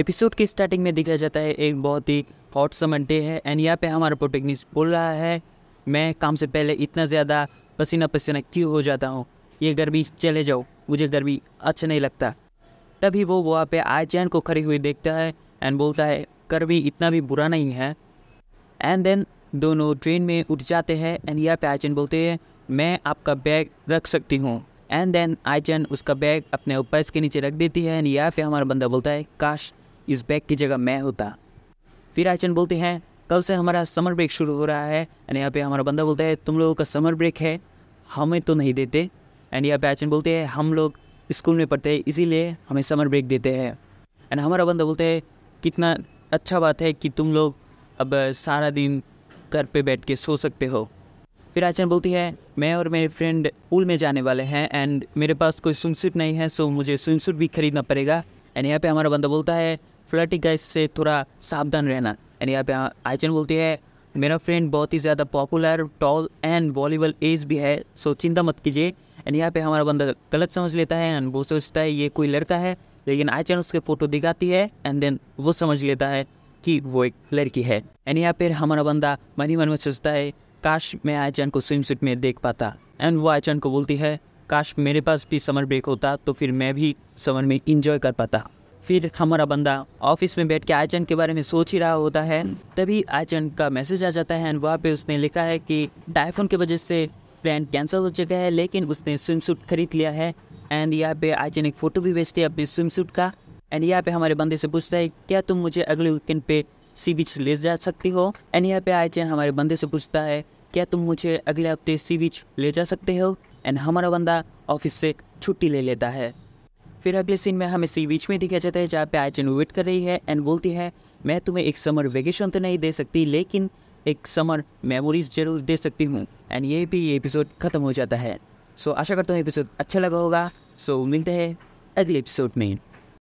episode की starting में दिखाया जाता है एक बहुत ही हॉट समन डे है एंड यहाँ पे हमारा प्रोटेक्निस्ट बोल रहा है मैं काम से पहले इतना ज़्यादा पसीना पसीना क्यों हो जाता हूँ ये गर्मी चले जाओ मुझे गर्मी अच्छा नहीं लगता तभी वो वहाँ पे आई चैन को खड़ी हुई देखता है एंड बोलता है गर्मी इतना भी बुरा नहीं है एंड देन दोनों ट्रेन में उठ जाते हैं एंड यहाँ पे आई चैन बोलते हैं मैं आपका बैग रख सकती हूँ एंड देन आई चैन उसका बैग अपने ऊपर के नीचे रख देती है एंड यहाँ पे हमारा बंदा बोलता है काश इस बैग की जगह मैं होता फिर आचन बोलते हैं कल से हमारा समर ब्रेक शुरू हो रहा है एंड यहाँ पे हमारा बंदा बोलता है तुम लोगों का समर ब्रेक है हमें तो नहीं देते एंड यहाँ पे आचन बोलते हैं हम लोग स्कूल में पढ़ते हैं इसीलिए हमें समर ब्रेक देते हैं एंड हमारा बंदा बोलते हैं कितना अच्छा बात है कि तुम लोग अब सारा दिन घर पे बैठ के सो सकते हो फिर आचन बोलती है मैं और मेरे फ्रेंड पूल में जाने वाले हैं एंड मेरे पास कोई स्विमसूट नहीं है सो मुझे स्विमसूट भी खरीदना पड़ेगा एंड यहाँ पे हमारा बंदा बोलता है फ्लर्टी गाइस से थोड़ा सावधान रहना एंड यहाँ पे आयचन बोलती है मेरा फ्रेंड बहुत ही ज़्यादा popular tall and volleyball edge भी है सो चिंता मत कीजिए एंड यहाँ पे हमारा बंदा गलत समझ लेता है एंड वो सोचता है ये कोई लड़का है लेकिन आयचन उसके फ़ोटो दिखाती है एंड देन वो समझ लेता है कि वो एक लड़की है एंड यहाँ पर हमारा बंदा मन ही मन में सोचता है काश मैं आयचन को स्विम सूट में देख पाता एंड वो आयचन को बोलती है काश मेरे पास भी समर ब्रेक होता तो फिर मैं भी समर में इंजॉय कर पाता फिर हमारा बंदा ऑफिस में बैठ के आयचन के बारे में सोच ही रहा होता है तभी आयचन का मैसेज आ जाता है एंड वहाँ पे उसने लिखा है कि टाइफोन की वजह से प्लान कैंसिल हो चुका है लेकिन उसने स्विम सूट खरीद लिया है एंड यहाँ पे आयचन एक फ़ोटो भी भेजती है अपने स्विम सूट का एंड यहाँ पे हमारे बंदे से पूछता है क्या तुम मुझे अगले वीकेंड पे सी बीच ले जा सकती हो एंड यहाँ पे आयचन हमारे बंदे से पूछता है क्या तुम मुझे अगले हफ्ते सी बीच ले जा सकते हो एंड हमारा बंदा ऑफिस से छुट्टी ले लेता है फिर अगले सीन में हमें सी बीच में दिखाया जाता है जहाँ पे आयचन वेट कर रही है एंड बोलती है मैं तुम्हें एक समर वेकेशन तो नहीं दे सकती लेकिन एक समर मेमोरीज जरूर दे सकती हूँ एंड ये भी ये एपिसोड ख़त्म हो जाता है सो so, आशा करता हूँ एपिसोड अच्छा लगा होगा सो so, मिलते हैं अगले एपिसोड में